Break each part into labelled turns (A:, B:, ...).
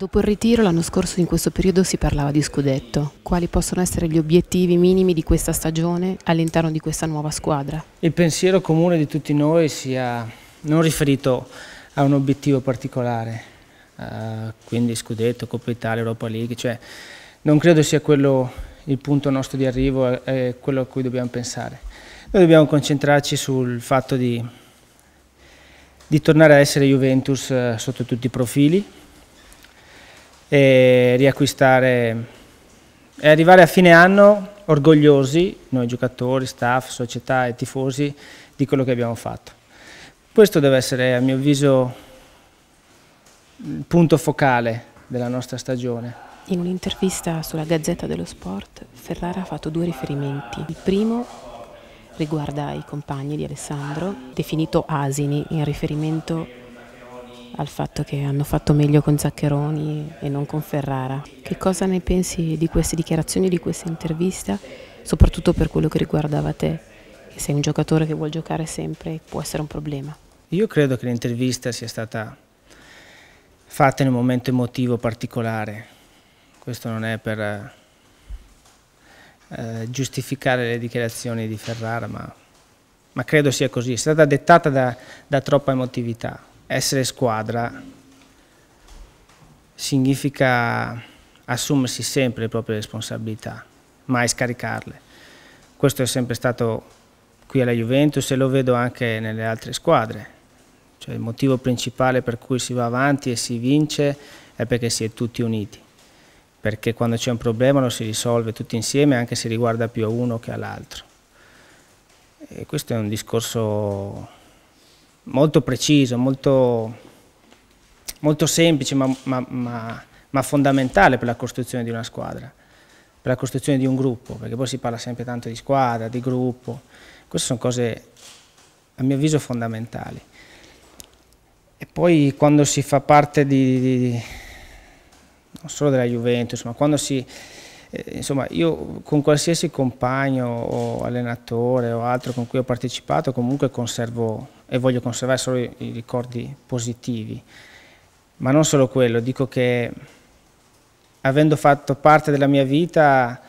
A: Dopo il ritiro l'anno scorso in questo periodo si parlava di scudetto. Quali possono essere gli obiettivi minimi di questa stagione all'interno di questa nuova squadra?
B: Il pensiero comune di tutti noi sia non riferito a un obiettivo particolare, uh, quindi scudetto, Coppa Italia, Europa League, cioè non credo sia quello il punto nostro di arrivo, è quello a cui dobbiamo pensare. Noi dobbiamo concentrarci sul fatto di, di tornare a essere Juventus uh, sotto tutti i profili, e riacquistare e arrivare a fine anno orgogliosi, noi giocatori, staff, società e tifosi, di quello che abbiamo fatto. Questo deve essere, a mio avviso, il punto focale della nostra stagione.
A: In un'intervista sulla Gazzetta dello Sport, Ferrara ha fatto due riferimenti. Il primo riguarda i compagni di Alessandro, definito asini in riferimento al fatto che hanno fatto meglio con Zaccheroni e non con Ferrara. Che cosa ne pensi di queste dichiarazioni, di questa intervista, soprattutto per quello che riguardava te, che sei un giocatore che vuol giocare sempre e può essere un problema?
B: Io credo che l'intervista sia stata fatta in un momento emotivo particolare, questo non è per eh, giustificare le dichiarazioni di Ferrara, ma, ma, credo sia così, è stata dettata da, da troppa emotività essere squadra significa assumersi sempre le proprie responsabilità, mai scaricarle. Questo è sempre stato qui alla Juventus e lo vedo anche nelle altre squadre. Cioè, il motivo principale per cui si va avanti e si vince è perché si è tutti uniti, perché quando c'è un problema lo si risolve tutti insieme anche se riguarda più a uno che all'altro. E questo è un discorso molto preciso, molto, molto semplice ma, ma, ma, ma, fondamentale per la costruzione di una squadra, per la costruzione di un gruppo, perché poi si parla sempre tanto di squadra, di gruppo, queste sono cose a mio avviso fondamentali. E poi quando si fa parte di, di, di non solo della Juventus, ma quando si, eh, insomma, io con qualsiasi compagno o allenatore o altro con cui ho partecipato comunque conservo e voglio conservare solo i, i ricordi positivi. Ma non solo quello, dico che avendo fatto parte della mia vita...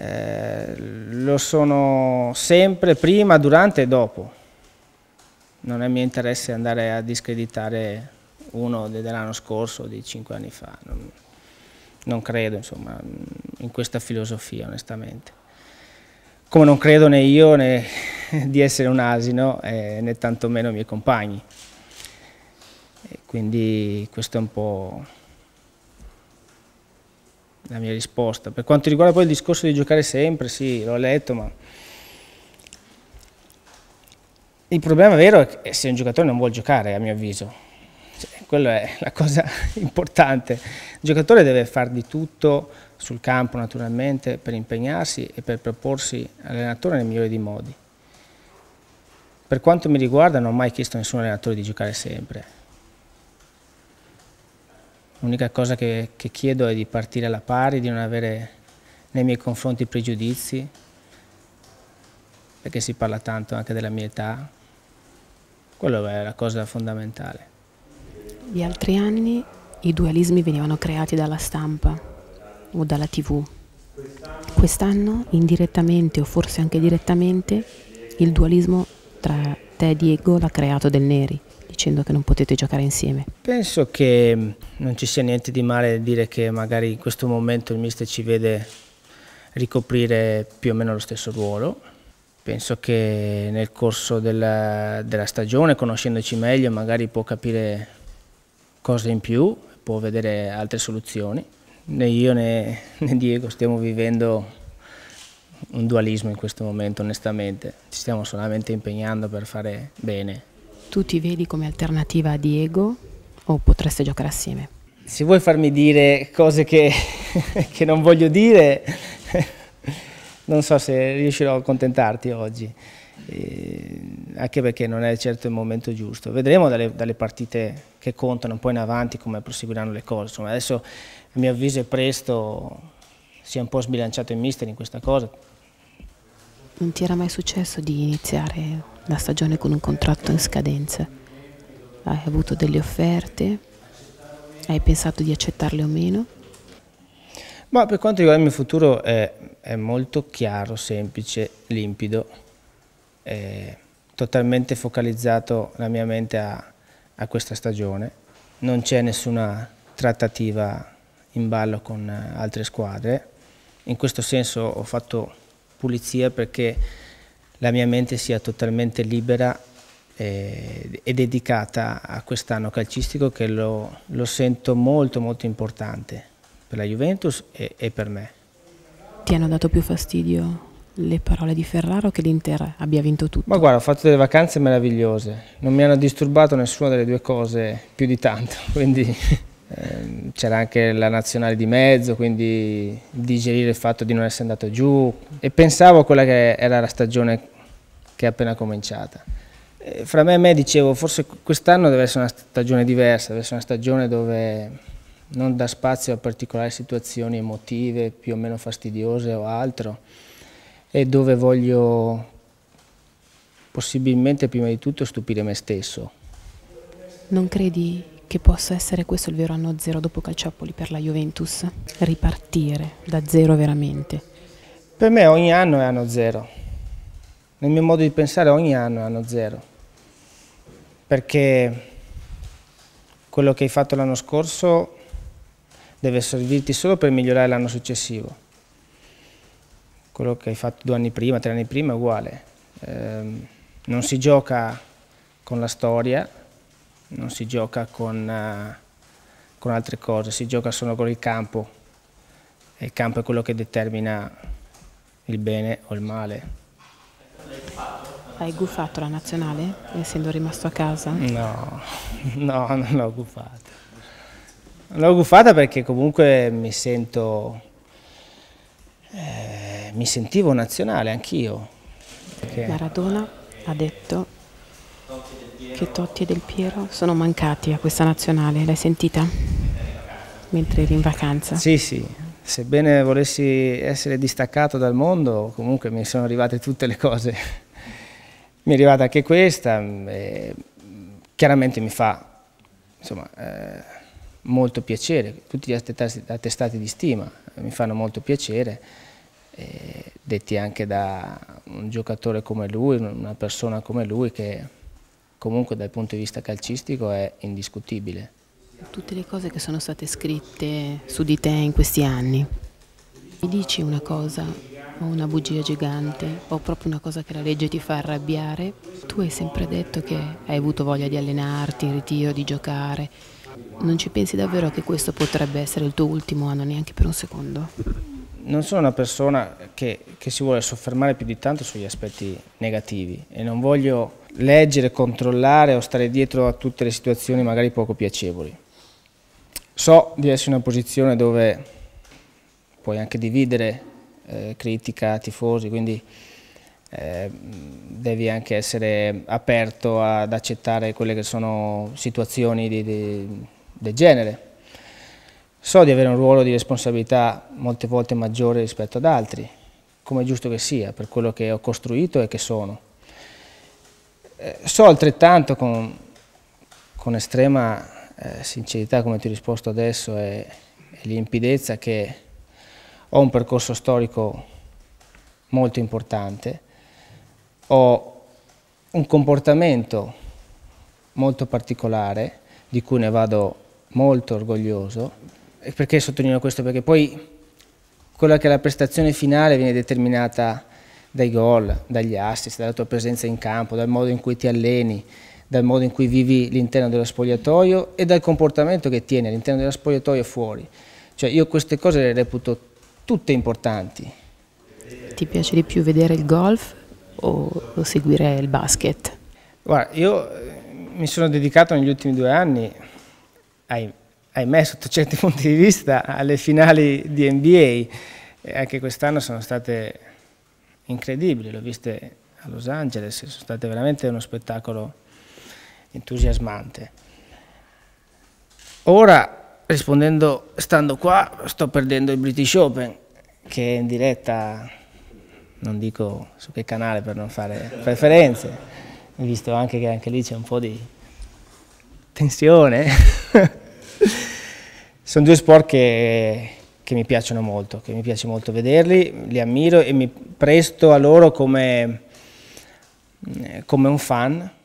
B: Eh, lo sono sempre prima, durante e dopo. Non è mio interesse andare a discreditare uno dell'anno scorso o di cinque anni fa. Non non credo insomma, mm, in questa filosofia onestamente. Come non credo né io né di essere un asino eh, né tantomeno i miei compagni. E quindi questa è un po' la mia risposta. Per quanto riguarda poi il discorso di giocare sempre, sì, l'ho letto, ma il problema vero è che se un giocatore non vuole giocare, a mio avviso, quella è la cosa importante. Il giocatore deve fare di tutto sul campo naturalmente per impegnarsi e per proporsi all'allenatore nel migliore dei modi. Per quanto mi riguarda non ho mai chiesto a nessun allenatore di giocare sempre. L'unica cosa che, che chiedo è di partire alla pari, di non avere nei miei confronti pregiudizi, perché si parla tanto anche della mia età. Quella è la cosa fondamentale.
A: Gli altri anni i dualismi venivano creati dalla stampa o dalla tv. Quest'anno indirettamente o forse anche direttamente il dualismo tra te e Diego l'ha creato del Neri dicendo che non potete giocare insieme.
B: Penso che mm, non ci sia niente di male dire che magari in questo momento il mister ci vede ricoprire più o meno lo stesso ruolo. Penso che nel corso della, della stagione, conoscendoci meglio, magari può capire cose in più, può vedere altre soluzioni. Né io né, né Diego stiamo vivendo un dualismo in questo momento, onestamente. Ci stiamo solamente impegnando per fare bene.
A: Tu ti vedi come alternativa a Diego o potreste giocare assieme?
B: Se vuoi farmi dire cose che, che non voglio dire, non so se riuscirò a contentarti oggi eh, anche perché non è certo il momento giusto. Vedremo dalle, dalle, partite che contano un po' in avanti come proseguiranno le cose. Insomma, adesso a mio avviso è presto, si è un po' sbilanciato il mister in questa cosa. Non ti era mai successo di
A: iniziare la stagione con un contratto in scadenza? Hai avuto delle offerte? Hai pensato di accettarle o meno?
B: Ma per quanto riguarda il mio futuro è, è molto chiaro, semplice, limpido eh, totalmente focalizzato la mia mente a, a questa stagione. Non c'è nessuna trattativa in ballo con altre squadre. In questo senso ho fatto pulizia perché la mia mente sia totalmente libera eh, e, dedicata a quest'anno calcistico che lo, lo, sento molto molto importante per la Juventus e, e per me.
A: Ti hanno dato più fastidio le parole di Ferraro che l'Inter abbia vinto
B: tutto? Ma guarda, ho fatto delle vacanze meravigliose, non mi hanno disturbato nessuna delle due cose più di tanto, quindi ehm, c'era anche la nazionale di mezzo, quindi digerire il fatto di non essere andato giù e pensavo a quella che era la stagione che è appena cominciata. E fra me e me dicevo, forse quest'anno deve essere una stagione diversa, deve essere una stagione dove non dà spazio a particolari situazioni emotive più o meno fastidiose o altro e dove voglio possibilmente prima di tutto stupire me stesso.
A: Non credi che possa essere questo il vero anno zero dopo Calciopoli per la Juventus? Ripartire da
B: zero veramente? Per me ogni anno è anno zero. Nel mio modo di pensare ogni anno è anno zero. Perché quello che hai fatto l'anno scorso deve servirti solo per migliorare l'anno successivo quello che hai fatto due anni prima, tre anni prima è uguale. Eh, non si gioca con la storia, non si gioca con, uh, con, altre cose, si gioca solo con il campo e il campo è quello che determina il bene o il male.
A: Hai gufato la nazionale essendo rimasto a casa? No,
B: no, non l'ho gufata. L'ho gufata perché comunque mi sento... Eh, mi sentivo nazionale anch'io. Perché...
A: Maradona ha detto che Totti e Del Piero sono mancati a questa nazionale, l'hai sentita? Mentre eri in vacanza? Sì,
B: sì, sebbene volessi essere distaccato dal mondo, comunque mi sono arrivate tutte le cose. mi è arrivata anche questa, mm, chiaramente mi fa insomma, eh, molto piacere, tutti gli attestati di stima mi fanno molto piacere eh, detti anche da un giocatore come lui, una persona come lui che comunque dal punto di vista calcistico è indiscutibile.
A: Tutte le cose che sono state scritte su di te in questi anni, mi dici una cosa o una bugia gigante o proprio una cosa che la legge ti fa arrabbiare? Tu hai sempre detto che hai avuto voglia di allenarti in ritiro, di giocare. Non ci pensi davvero che questo potrebbe essere il tuo ultimo anno neanche per un secondo?
B: non sono una persona che, che, si vuole soffermare più di tanto sugli aspetti negativi e non voglio leggere, controllare o stare dietro a tutte le situazioni magari poco piacevoli. So di essere in una posizione dove puoi anche dividere eh, critica, tifosi, quindi eh, devi anche essere aperto ad accettare quelle che sono situazioni del genere So di avere un ruolo di responsabilità molte volte maggiore rispetto ad altri, come è giusto che sia, per quello che ho costruito e che sono. Eh, so altrettanto con, con estrema eh, sincerità, come ti ho risposto adesso, e, e limpidezza che ho un percorso storico molto importante, ho un comportamento molto particolare, di cui ne vado molto orgoglioso, perché sottolineo questo? Perché poi quella che è la prestazione finale viene determinata dai gol, dagli assist, dalla tua presenza in campo, dal modo in cui ti alleni, dal modo in cui vivi l'interno dello spogliatoio e dal comportamento che tieni all'interno dello spogliatoio e fuori. Cioè io queste cose le reputo tutte importanti.
A: Ti piace di più vedere il golf o, o seguire
B: il basket? Guarda, io eh, mi sono dedicato negli ultimi due anni ai ahimè sotto certi punti di vista, alle finali di NBA. E anche quest'anno sono state incredibili, l'ho viste a Los Angeles, sono state veramente uno spettacolo entusiasmante. Ora, rispondendo, stando qua, sto perdendo il British Open, che è in diretta, non dico su che canale per non fare preferenze, visto anche che anche lì c'è un po' di tensione. Sono due sport che, che, mi piacciono molto, che mi piace molto vederli, li ammiro e mi presto a loro come, come un fan,